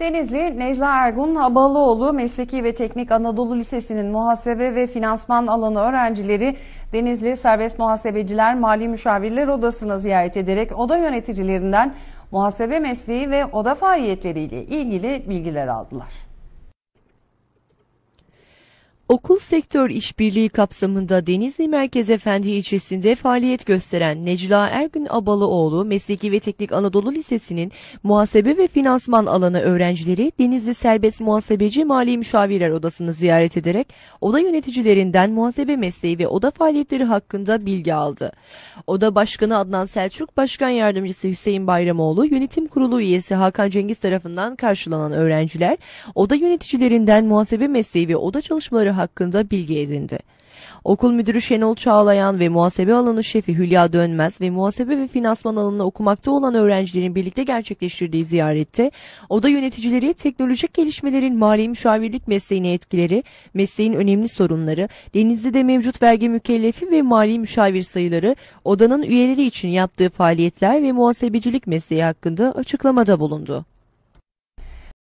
Denizli Necla Ergun Abalıoğlu Mesleki ve Teknik Anadolu Lisesi'nin muhasebe ve finansman alanı öğrencileri Denizli Serbest Muhasebeciler Mali Müşavirler Odası'nı ziyaret ederek oda yöneticilerinden muhasebe mesleği ve oda faaliyetleriyle ilgili bilgiler aldılar. Okul sektör işbirliği kapsamında Denizli Merkez Efendi ilçesinde faaliyet gösteren Necla Ergün Abalıoğlu Mesleki ve Teknik Anadolu Lisesi'nin muhasebe ve finansman alanı öğrencileri Denizli Serbest Muhasebeci Mali Müşavirler Odası'nı ziyaret ederek oda yöneticilerinden muhasebe mesleği ve oda faaliyetleri hakkında bilgi aldı. Oda Başkanı Adnan Selçuk, Başkan Yardımcısı Hüseyin Bayramoğlu, Yönetim Kurulu üyesi Hakan Cengiz tarafından karşılanan öğrenciler oda yöneticilerinden muhasebe mesleği ve oda çalışmaları hakkında bilgi edindi. Okul müdürü Şenol Çağlayan ve muhasebe alanı şefi Hülya Dönmez ve muhasebe ve finansman alanında okumakta olan öğrencilerin birlikte gerçekleştirdiği ziyarette oda yöneticileri teknolojik gelişmelerin mali müşavirlik mesleğine etkileri, mesleğin önemli sorunları, Denizli'de mevcut vergi mükellefi ve mali müşavir sayıları, odanın üyeleri için yaptığı faaliyetler ve muhasebecilik mesleği hakkında açıklamada bulundu.